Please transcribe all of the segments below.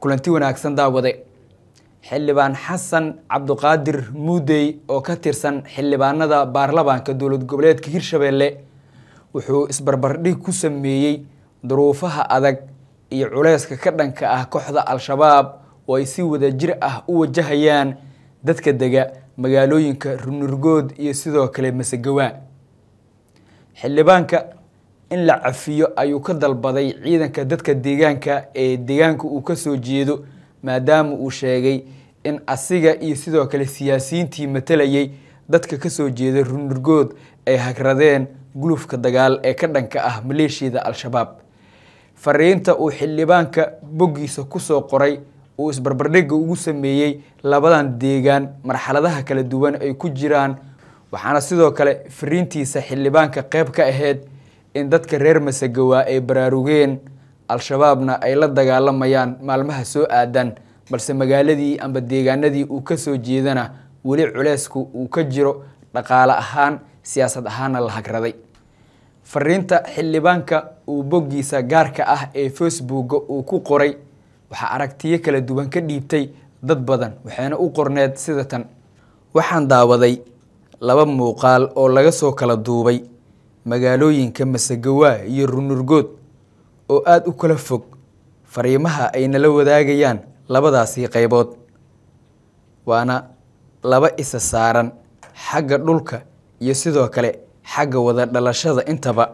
kulanti wanaagsan daawade xildhibaan xasan cabduqaadir muudey oo ka tirsan xildhibaanada baarlamaanka dowlad goboleedka hirshabeelle wuxuu isbarbardhig ku sameeyey duruufaha adag iyo culeyska ka dhanka ah kooxda al-shabaab oo ay si wadajir ah u wajahayaan dadka dega magaalooyinka runurgood iyo sidoo kale masagawaa xildhibaanka in la cafiyo ayuu ka dalbaday ciidanka dadka deegaanka ee deegaanka uu ka soo jeedo maadaama uu sheegay in asiga iyo sidoo kale siyaasiyiintii matalayay dadka ka soo jeeda runurgood ay hagradeen gulufka dagaal ee ka dhanka ah maleeshiyada al-shabaab fariinta uu xildhibaanka boggiisa kusoo qoray uu isbarbardhigga ugu sameeyey labadan deegaan marxaladaha kala duwan ay ku jiraan waxaana sidoo kale fariintiisa xildhibaanka qeyb ka ahayd in dadka reer masagawaa ay baraarugeen al-shabaabna ay la dagaalamayaan maalmaha soo aadan balse magaaladii amba deegaanadii uu ka soo jeedana weli culeysku uu ka jiro dhaqaale ahaan siyaasad ahaanna la hagraday fariinta xildhibaanka uu boggiisa gaarka ah ee facebooka uu ku qoray waxaa aragtiyo kala duwan ka dhiibtay dad badan waxayna u qorneed sida tan waxaan daawaday laba muuqaal oo laga soo kala duubay magaalooyinka masagawaay iyo runurgood oo aada u kala fog fariimaha ay nala wadaagayaan labadaasii qaybood waana laba isa saaran xagga dhulka iyo sidoo kale xagga wada dhalashada intaba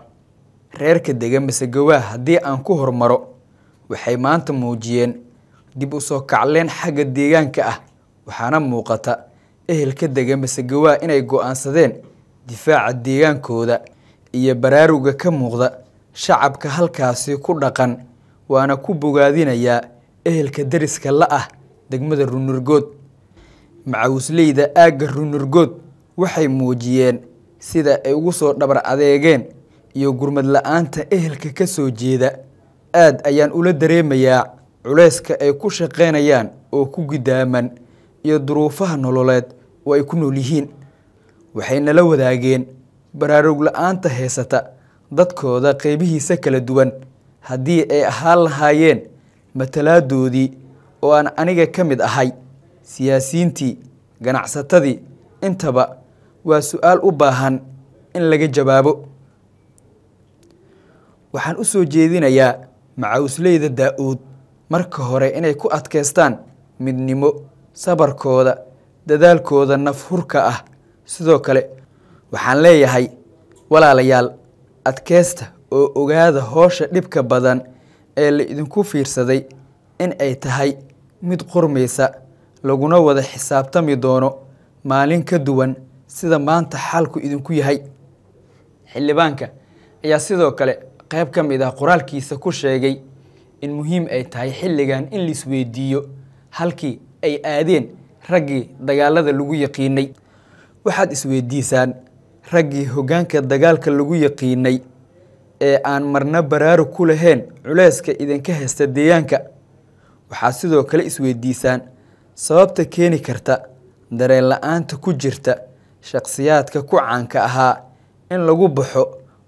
reerka dega masagawaa haddii aan ku hormaro waxay maanta muujiyeen dib u soo kacleen xagga deegaanka ah waxaana muuqata ehel ka dega masagawaa inay go'aansadeen difaaca deegaankooda iyo baraaruga ka muuqda shacabka halkaasi ku dhaqan waana ku bogaadinayaa ehelka deriska la ah degmada runurgood macawisleyda aagga runurgood waxay muujiyeen sida ay ugu soo dhabar adeegeen iyo gurmad la-aanta ehelka ka soo jeeda aad ayaan ula dareemayaa culayska ay ku shaqaynayaan oo ku gidaaman iyo duruufaha nololeed oo ay ku nool yihiin waxay nala wadaageen baraarug la-aanta heysata dadkooda qeybihiisa kala duwan haddii ay ahaan lahaayeen matalaadoodii oo aan aniga ka mid ahay siyaasiyiintii ganacsatadii intaba waa su-aal u baahan in laga jawaabo waxaan u soo jeedinayaa macawisleyda daa-uud marka hore inay ku adkaystaan midnimo sabarkooda dadaalkooda nafhurka ah sidoo kale waxaan leeyahay walaalayaal adkeysta oo ogaada hoosha dhibka badan ee la idinku fiirsaday in ay tahay mid qurmaysa laguna wada xisaabtami doono maalin ka duwan sida maanta xaalku idinku yahay xildhibaanka ayaa sidoo kale qayb ka mid ah qoraalkiisa ku sheegay in muhiim ay tahay xilligan in laisweydiiyo halkii ay aadeen raggii dagaalada lagu yaqiinay waxaad isweydiisaan raggii hoggaanka dagaalka lagu yaqiinay ee aan marna baraarug ku lahayn culeyska idinka haysta deegaanka waxaad sidoo kale isweydiisaan sababta keeni karta dareen la-aanta ku jirta shakhsiyaadka ku caanka ahaa in lagu baxo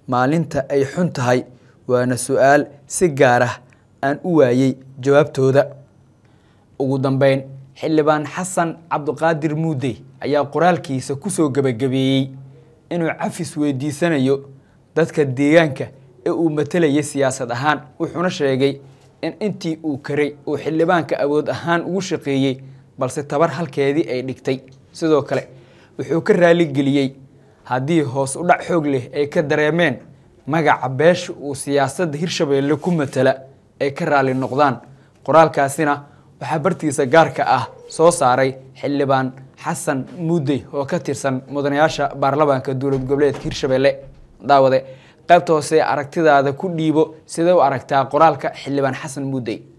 maalinta ay xun tahay waana su-aal si gaar ah aan u waayey jawaabtooda ugu dambeyn xildhibaan xasan cabduqaadir muudey ayaa qoraalkiisa ku soo gebagabeeyey inuu cafis weydiisanayo dadka deegaanka ee uu matelaya siyaasad ahaan wuxuuna sheegay in intii uu karay uu xildhibaanka awood ahaan ugu shaqeeyey balse tabar halkeedii ay dhigtay sidoo kale wuxuu ka raaligeliyey haddii hoos u dhac xoog leh ay ka dareemeen magaca beesha uu siyaasadda hirshabeelle ku matala ay ka raalli noqdaan qoraalkaasina waxaa bartiisa gaarka ah soo saaray xildhibaan xasan muudey oo ka tirsan mudanayaasha baarlamaanka dowlad goboleedka hirshabelle daawade qaybta hoose aragtidaada ku dhiibo sidee u aragtaa qoraalka xildhibaan xasan muudey